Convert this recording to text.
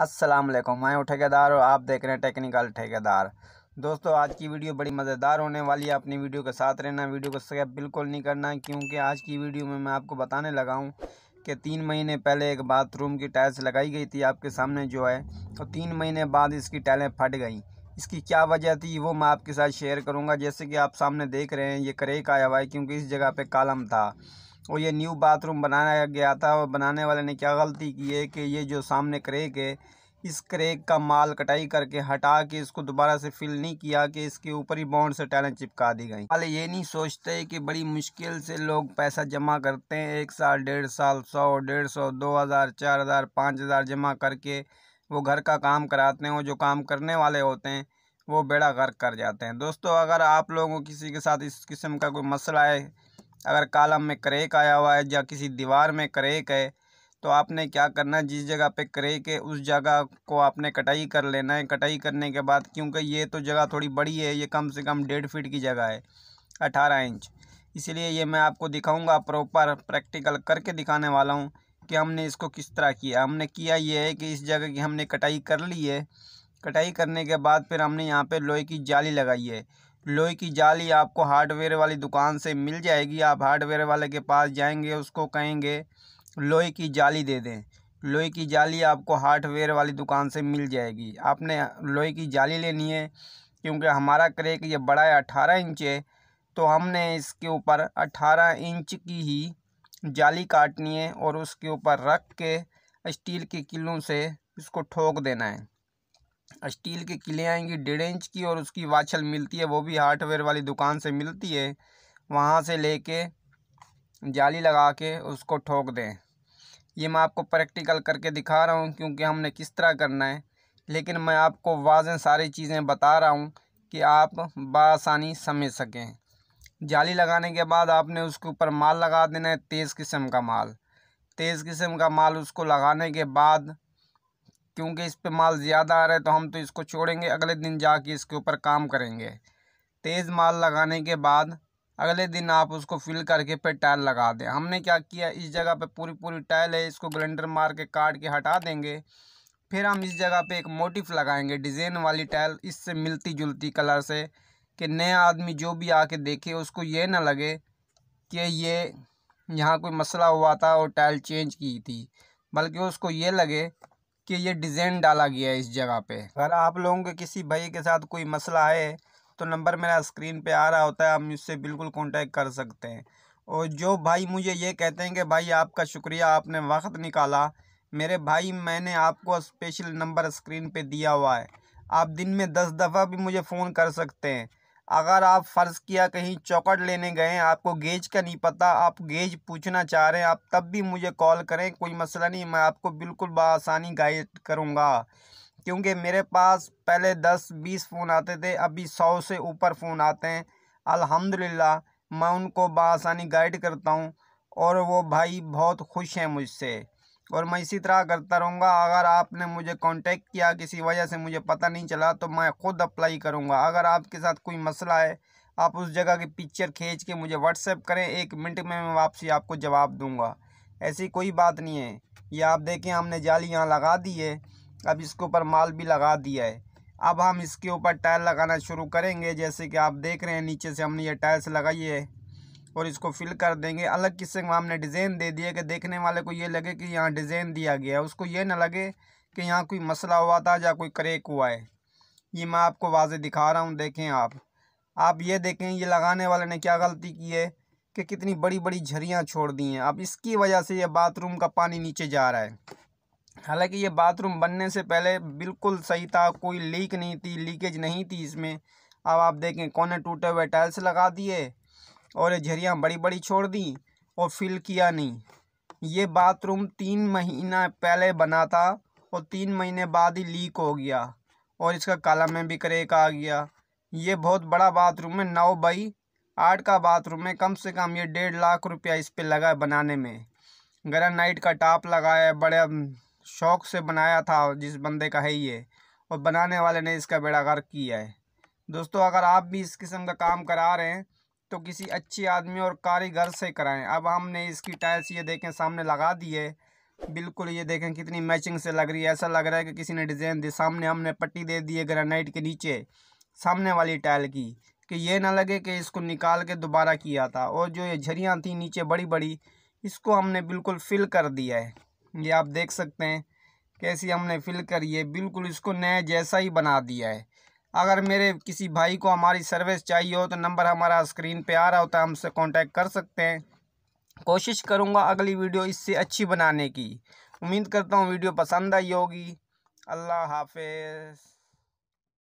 वालेकुम मैं ठेकेदार और आप देख रहे हैं टेक्निकल ठेकेदार दोस्तों आज की वीडियो बड़ी मज़ेदार होने वाली है अपनी वीडियो के साथ रहना वीडियो को स्क्रैप बिल्कुल नहीं करना क्योंकि आज की वीडियो में मैं आपको बताने लगा हूँ कि तीन महीने पहले एक बाथरूम की टाइल्स लगाई गई थी आपके सामने जो है और तो तीन महीने बाद इसकी टाइलें फट गई इसकी क्या वजह थी वो मैं आपके साथ शेयर करूँगा जैसे कि आप सामने देख रहे हैं ये करेक आया हुआ है क्योंकि इस जगह पर कालम था और ये न्यू बाथरूम बनाया गया था और बनाने वाले ने क्या गलती की है कि ये जो सामने क्रेक है इस क्रेक का माल कटाई करके हटा के इसको दोबारा से फिल नहीं किया कि इसके ऊपर ही बॉन्ड से टैलें चिपका दी गई वाले ये नहीं सोचते कि बड़ी मुश्किल से लोग पैसा जमा करते हैं एक साल डेढ़ साल सौ डेढ़ सौ दो हज़ार चार हज़ार पाँच हज़ार जमा करके वो घर का काम कराते हैं और जो काम करने वाले होते हैं वो बेड़ा गर्क कर जाते हैं दोस्तों अगर आप लोगों किसी के साथ इस किस्म का कोई मसला है अगर कालम में क्रेक आया हुआ है या किसी दीवार में क्रेक है तो आपने क्या करना है जिस जगह पे क्रेक है उस जगह को आपने कटाई कर लेना है कटाई करने के बाद क्योंकि ये तो जगह थोड़ी बड़ी है ये कम से कम डेढ़ फीट की जगह है अठारह इंच इसलिए ये मैं आपको दिखाऊंगा प्रॉपर प्रैक्टिकल करके दिखाने वाला हूँ कि हमने इसको किस तरह किया हमने किया ये है कि इस जगह की हमने कटाई कर ली है कटाई करने के बाद फिर हमने यहाँ पे लोहे की जाली लगाई है लोहे की जाली आपको हार्डवेयर वाली दुकान से मिल जाएगी आप हार्डवेयर वाले के पास जाएंगे उसको कहेंगे लोहे की जाली दे दें लोहे की जाली आपको हार्डवेयर वाली दुकान से मिल जाएगी आपने लोहे की जाली लेनी है क्योंकि हमारा क्रेक ये बड़ा है अठारह इंच है तो हमने इसके ऊपर अठारह इंच की ही जाली काटनी है और उसके ऊपर रख के स्टील के किलों से इसको ठोक देना है स्टील के किले आएंगी डेढ़ इंच की और उसकी वाछल मिलती है वो भी हार्डवेयर वाली दुकान से मिलती है वहाँ से लेके जाली लगा के उसको ठोक दें ये मैं आपको प्रैक्टिकल करके दिखा रहा हूँ क्योंकि हमने किस तरह करना है लेकिन मैं आपको वाजें सारी चीज़ें बता रहा हूँ कि आप बसानी समझ सकें जाली लगाने के बाद आपने उसके ऊपर माल लगा देना है तेज़ किस्म का माल तेज़ किस्म का माल उसको लगाने के बाद क्योंकि इस पर माल ज़्यादा आ रहा है तो हम तो इसको छोड़ेंगे अगले दिन जाके इसके ऊपर काम करेंगे तेज़ माल लगाने के बाद अगले दिन आप उसको फिल करके फिर टायल लगा दें हमने क्या किया इस जगह पे पूरी पूरी टाइल है इसको ग्रेंडर मार के काट के हटा देंगे फिर हम इस जगह पे एक मोटिफ लगाएंगे डिज़ाइन वाली टाइल इससे मिलती जुलती कलर से कि नया आदमी जो भी आके देखे उसको ये ना लगे कि ये यहाँ कोई मसला हुआ था और टाइल चेंज की थी बल्कि उसको ये लगे कि ये डिज़ाइन डाला गया है इस जगह पे अगर आप लोगों के किसी भाई के साथ कोई मसला है तो नंबर मेरा स्क्रीन पे आ रहा होता है आप मुझसे बिल्कुल कांटेक्ट कर सकते हैं और जो भाई मुझे ये कहते हैं कि भाई आपका शुक्रिया आपने वक्त निकाला मेरे भाई मैंने आपको स्पेशल नंबर स्क्रीन पर दिया हुआ है आप दिन में दस दफ़ा भी मुझे फ़ोन कर सकते हैं अगर आप फ़र्ज़ किया कहीं चौकट लेने गए आपको गेज का नहीं पता आप गेज पूछना चाह रहे हैं आप तब भी मुझे कॉल करें कोई मसला नहीं मैं आपको बिल्कुल बसानी गाइड करूँगा क्योंकि मेरे पास पहले दस बीस फ़ोन आते थे अभी सौ से ऊपर फ़ोन आते हैं अल्हम्दुलिल्लाह मैं उनको बसानी गाइड करता हूँ और वो भाई बहुत खुश हैं मुझसे और मैं इसी तरह करता रहूँगा अगर आपने मुझे कांटेक्ट किया किसी वजह से मुझे पता नहीं चला तो मैं ख़ुद अप्लाई करूँगा अगर आपके साथ कोई मसला है आप उस जगह की पिक्चर खींच के मुझे व्हाट्सएप करें एक मिनट में मैं वापसी आपको जवाब दूँगा ऐसी कोई बात नहीं है ये आप देखें हमने जाली यहाँ लगा दी है अब इसके ऊपर माल भी लगा दिया है अब हम इसके ऊपर टायर लगाना शुरू करेंगे जैसे कि आप देख रहे हैं नीचे से हमने ये टायर्स लगाई है और इसको फिल कर देंगे अलग किस्से में हमने डिज़ाइन दे दिया कि देखने वाले को ये लगे कि यहाँ डिज़ाइन दिया गया है उसको ये ना लगे कि यहाँ कोई मसला हुआ था या कोई क्रेक हुआ है ये मैं आपको वाजे दिखा रहा हूँ देखें आप आप ये देखें ये लगाने वाले ने क्या गलती की है कि कितनी बड़ी बड़ी झरियाँ छोड़ दी हैं अब इसकी वजह से यह बाथरूम का पानी नीचे जा रहा है हालांकि ये बाथरूम बनने से पहले बिल्कुल सही था कोई लीक नहीं थी लीकेज नहीं थी इसमें अब आप देखें कोने टूटे हुए टाइल्स लगा दिए और ये झरियाँ बड़ी बड़ी छोड़ दी और फिल किया नहीं ये बाथरूम तीन महीना पहले बना था और तीन महीने बाद ही लीक हो गया और इसका कलम में भी करेक आ गया ये बहुत बड़ा बाथरूम है नौ बाई आठ का बाथरूम है कम से कम ये डेढ़ लाख रुपया इस पर लगा है बनाने में नाइट का टाप लगाया बड़े शौक से बनाया था जिस बंदे का है ये और बनाने वाले ने इसका बेड़ा गर्क किया है दोस्तों अगर आप भी इस किस्म का काम करा रहे हैं तो किसी अच्छी आदमी और कारीगर से कराएं अब हमने इसकी टाइल्स ये देखें सामने लगा दी है बिल्कुल ये देखें कितनी मैचिंग से लग रही है ऐसा लग रहा है कि किसी ने डिज़ाइन दी सामने हमने पट्टी दे दी है ग्रेनाइट के नीचे सामने वाली टाइल की कि ये ना लगे कि इसको निकाल के दोबारा किया था और जो ये झरियाँ थी नीचे बड़ी बड़ी इसको हमने बिल्कुल फिल कर दिया है ये आप देख सकते हैं कैसी हमने फिल करी है बिल्कुल इसको नया जैसा ही बना दिया है अगर मेरे किसी भाई को हमारी सर्विस चाहिए हो तो नंबर हमारा स्क्रीन पे आ रहा होता है हमसे कांटेक्ट कर सकते हैं कोशिश करूँगा अगली वीडियो इससे अच्छी बनाने की उम्मीद करता हूँ वीडियो पसंद आई होगी अल्लाह हाफिज़